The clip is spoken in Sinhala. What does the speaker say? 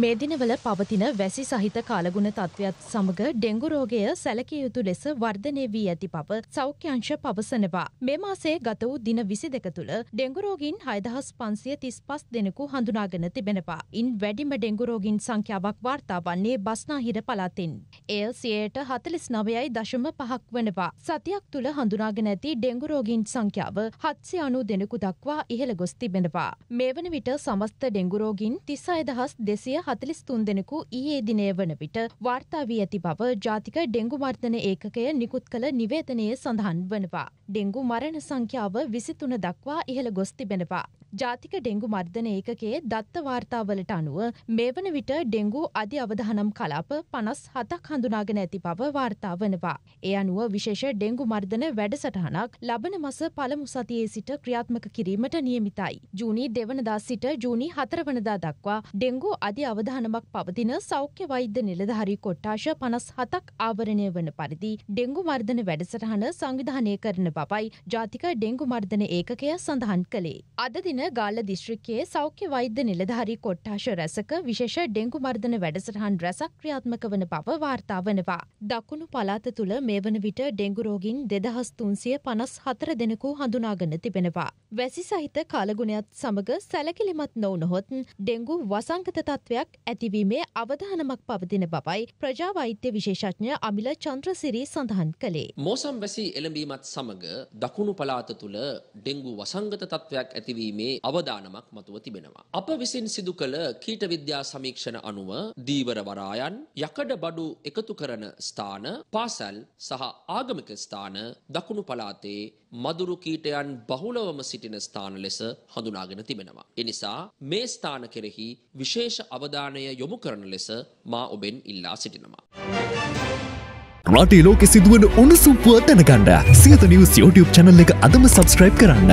මේ දිනවල පවතින වැසි සහිත කාලගුණ තත්ත්වයක් සමග ඩෙංගු රෝගය සැලකිය යුතු ලෙස වර්ධනය වී ඇති බව සෞඛ්‍යංශ පවසනවා. මේ මාසේ ගත වූ දින 22 තුළ ඩෙංගු රෝගීන් 6535 දෙනෙකු හඳුනාගෙන තිබෙනවා. ඉන් වැඩිම ඩෙංගු රෝගීන් සංඛ්‍යාවක් වාර්තා වන්නේ බස්නාහිර පළාතෙන්. එය 149.5ක් වෙනවා. සතියක් තුළ හඳුනාගෙන ඇති ඩෙංගු රෝගීන් සංඛ්‍යාව 790 දෙනෙකු දක්වා ඉහළ ගොස් තිබෙනවා. මේ වන විට සමස්ත ඩෙංගු රෝගීන් 36200 හතලිස් තුන් දෙනෙකු ඊයේ දිනය වන විට වාර්තා වී ඇති බව ජාතික ඩෙංගු මර්ධන ඒකකය නිකුත් කළ නිවේදනයේ සඳහන් වනවා. ඩෙංගු මරණ සංඛ්‍යාව විසිතුන දක්වා ඉහළ ගොස් තිබෙනවා. ජාතික ඩෙංගු මර්ධන ඒකගේ දත්ත වාර්තාවලට අනුව මේ වන විට ඩෙංගු අධි අවධහනම් කලාප පනස් හතක් හඳුනාගෙන ඇති බව වාර්තා වනවා. ඒ අනුව විශේෂ ඩෙංගු මර්ධන වැඩසටහනක් ලබන මස පළමු සතියේ සිට ක්‍රියාත්මක කිරීමට නියමිතයි. ජූනි දෙවනදා සිට ජූනි හතරවනදා දක්වා ඩෙංගු අධි අවධානමක් පවතින සෞඛ්‍ය වෛද්‍ය නිලධහරි කොට්ටාශ පනස් හතක් ආවරණය වන පරිදි ඩෙංගු මර්ධන වැඩසටහන සංවිධානය කරන බවයි ජාතික ඩෙංගු මර්ධන ඒකකය සඳහන් කළේ. අද දින දින ගාල්ල දිශ්‍රිකයේ සෞඛ්‍ය වෛද්‍ය නිලධාරී කොට්ටාශ රැසක විශේෂ ඩෙංගු මර්ධන වැඩසටහන් රැසක් ක්‍රියාත්මක වන බව වාර්තා වනවා. දකුණු පලාත තුළ මේ වන විට ඩෙංගුරෝගින් දෙදහස් තුන්සිය පනස් හතර දෙනකු හඳුනාගන තිබෙනවා. වැසි සහිත කාලගුණයත් සමඟ සැලකිලිමත් නොවනොහොත් ඩෙංගු වසංගත තත්ත්වයක් ඇතිවීමේ අවධානමක් පවතින බවයි ප්‍රජා වෛද්‍ය විශේෂඥ අමිල චන්ද්‍රසිරී සඳහන් කළේ. මෝසම් වැසි එළඹීමත් සමඟ දකුණු පලාත තුළ ඩෙංගු වසංගත තත්ත්වයක් ඇතිවීමේ ඒ අවධානමක් මතුව තිබෙනවා. අප විසින් සිදු කළ කීට විද්‍යා සමීක්ෂණ අනුව දීවර වරායන් යකඩ බඩු එකතු කරන ස්ථාන පාසල් සහ ආගමික ස්ථාන දකුණු පළාතේ මදුරු කීටයන් බහුලවම සිටින ස්ථාන ලෙස හඳුනාගෙන තිබෙනවා. එනිසා මේ ස්ථාන කෙරෙහි විශේෂ අවධානය යොමු කරන ලෙස මා ඔබෙන් ඉල්ලා සිටිනවා. රටේ ලෝකෙ සිදුවන උණුසුම්පුව දැනගන්න සියත නිවස් YouTube channel එක අදම subscribe කරන්න.